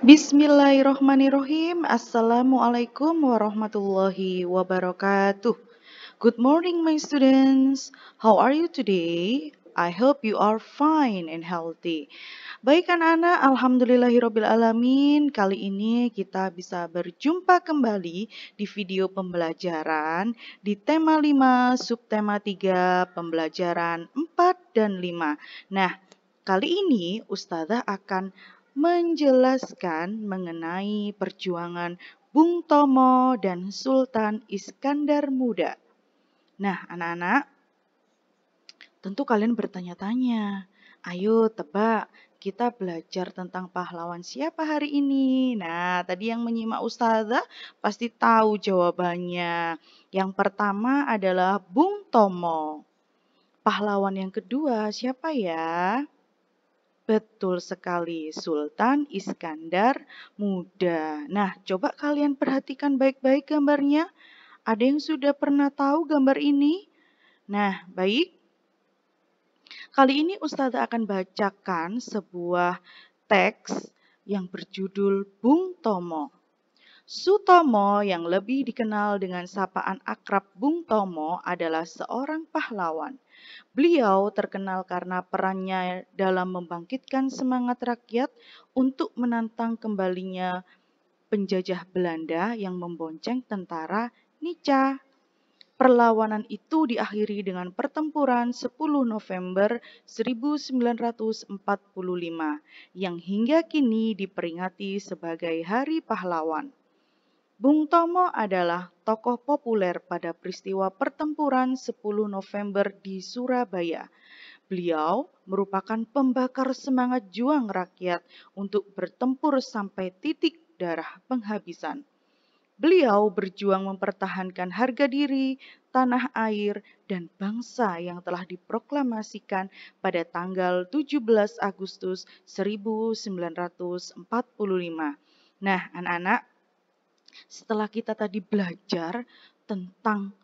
Bismillahirrohmanirrohim. Assalamualaikum warahmatullahi wabarakatuh. Good morning, my students. How are you today? I hope you are fine and healthy. Baik anak-anak, alhamdulillahirobbilalamin. Kali ini kita bisa berjumpa kembali di video pembelajaran di tema 5, subtema 3, pembelajaran 4 dan 5. Nah, kali ini Ustazah akan menjelaskan mengenai perjuangan Bung Tomo dan Sultan Iskandar Muda. Nah, anak-anak, tentu kalian bertanya-tanya. Ayo tebak, kita belajar tentang pahlawan siapa hari ini? Nah, tadi yang menyimak Ustazah pasti tahu jawabannya. Yang pertama adalah Bung Tomo. Pahlawan yang kedua siapa ya? Betul sekali, Sultan Iskandar muda. Nah, coba kalian perhatikan baik-baik gambarnya. Ada yang sudah pernah tahu gambar ini? Nah, baik. Kali ini Ustazah akan bacakan sebuah teks yang berjudul Bung Tomo. Sutomo yang lebih dikenal dengan sapaan akrab Bung Tomo adalah seorang pahlawan. Beliau terkenal karena perannya dalam membangkitkan semangat rakyat untuk menantang kembalinya penjajah Belanda yang membonceng tentara Nica. Perlawanan itu diakhiri dengan pertempuran 10 November 1945 yang hingga kini diperingati sebagai Hari Pahlawan. Bung Tomo adalah tokoh populer pada peristiwa pertempuran 10 November di Surabaya. Beliau merupakan pembakar semangat juang rakyat untuk bertempur sampai titik darah penghabisan. Beliau berjuang mempertahankan harga diri, tanah air, dan bangsa yang telah diproklamasikan pada tanggal 17 Agustus 1945. Nah, anak-anak, setelah kita tadi belajar tentang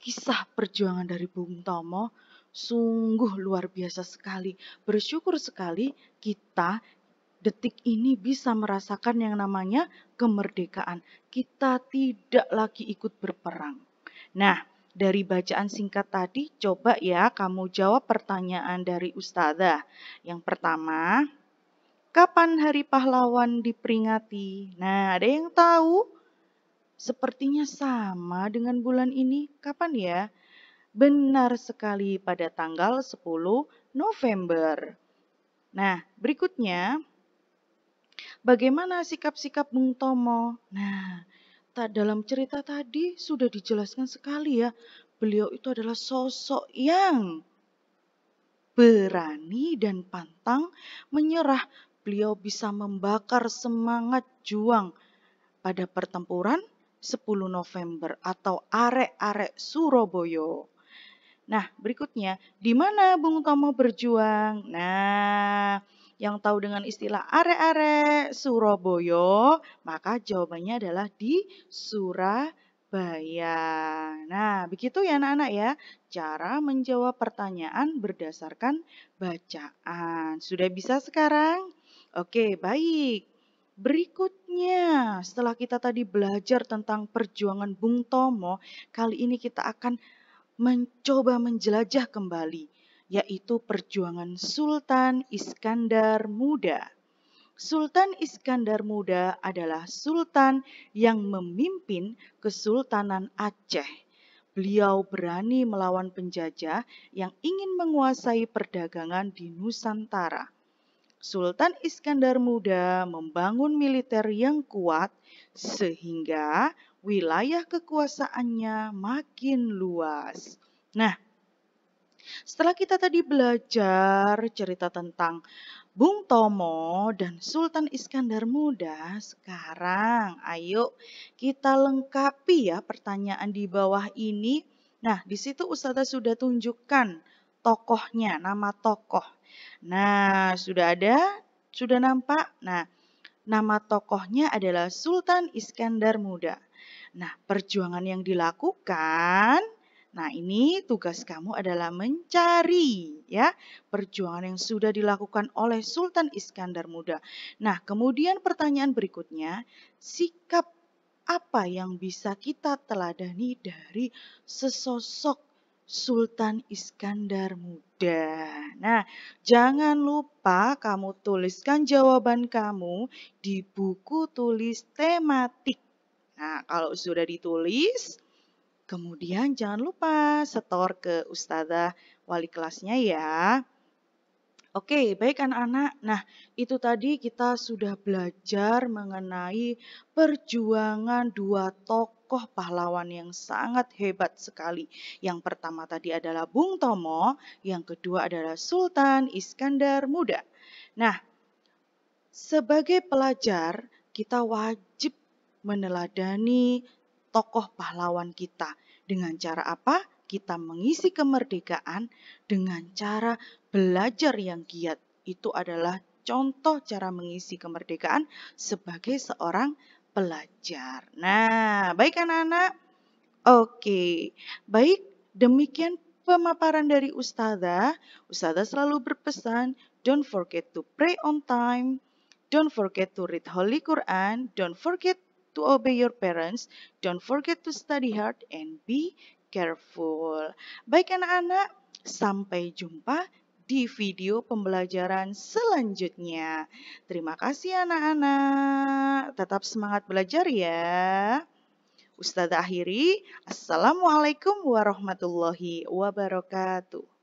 kisah perjuangan dari Bung Tomo, sungguh luar biasa sekali. Bersyukur sekali kita detik ini bisa merasakan yang namanya kemerdekaan. Kita tidak lagi ikut berperang. Nah, dari bacaan singkat tadi, coba ya kamu jawab pertanyaan dari Ustazah. Yang pertama, Kapan Hari Pahlawan diperingati? Nah, ada yang tahu? Sepertinya sama dengan bulan ini. Kapan ya? Benar sekali pada tanggal 10 November. Nah, berikutnya bagaimana sikap-sikap Bung Tomo? Nah, tak dalam cerita tadi sudah dijelaskan sekali ya, beliau itu adalah sosok yang berani dan pantang menyerah beliau bisa membakar semangat juang pada pertempuran 10 November atau arek-arek Surabaya. Nah, berikutnya, di mana Bung Tomo berjuang? Nah, yang tahu dengan istilah arek-arek Surabaya, maka jawabannya adalah di Surabaya. Nah, begitu ya anak-anak ya, cara menjawab pertanyaan berdasarkan bacaan. Sudah bisa sekarang? Oke, baik. Berikutnya, setelah kita tadi belajar tentang perjuangan Bung Tomo, kali ini kita akan mencoba menjelajah kembali, yaitu perjuangan Sultan Iskandar Muda. Sultan Iskandar Muda adalah sultan yang memimpin Kesultanan Aceh. Beliau berani melawan penjajah yang ingin menguasai perdagangan di Nusantara. Sultan Iskandar Muda membangun militer yang kuat sehingga wilayah kekuasaannya makin luas. Nah, setelah kita tadi belajar cerita tentang Bung Tomo dan Sultan Iskandar Muda, sekarang ayo kita lengkapi ya pertanyaan di bawah ini. Nah, di situ Ustazah sudah tunjukkan tokohnya, nama tokoh. Nah, sudah ada? Sudah nampak? Nah, nama tokohnya adalah Sultan Iskandar Muda. Nah, perjuangan yang dilakukan, nah ini tugas kamu adalah mencari ya perjuangan yang sudah dilakukan oleh Sultan Iskandar Muda. Nah, kemudian pertanyaan berikutnya, sikap apa yang bisa kita teladani dari sesosok Sultan Iskandar Muda. Nah, jangan lupa kamu tuliskan jawaban kamu di buku tulis tematik. Nah, kalau sudah ditulis, kemudian jangan lupa setor ke ustazah wali kelasnya ya. Oke, baik anak-anak. Nah, itu tadi kita sudah belajar mengenai perjuangan dua tok tokoh pahlawan yang sangat hebat sekali. Yang pertama tadi adalah Bung Tomo, yang kedua adalah Sultan Iskandar Muda. Nah, sebagai pelajar kita wajib meneladani tokoh pahlawan kita. Dengan cara apa? Kita mengisi kemerdekaan dengan cara belajar yang giat. Itu adalah contoh cara mengisi kemerdekaan sebagai seorang pelajar. Nah, baik anak-anak. Oke, baik demikian pemaparan dari Ustazah. Ustazah selalu berpesan, don't forget to pray on time, don't forget to read Holy Quran, don't forget to obey your parents, don't forget to study hard and be careful. Baik anak-anak, sampai jumpa di video pembelajaran selanjutnya. Terima kasih anak-anak. Tetap semangat belajar ya. Ustazah akhiri. Assalamualaikum warahmatullahi wabarakatuh.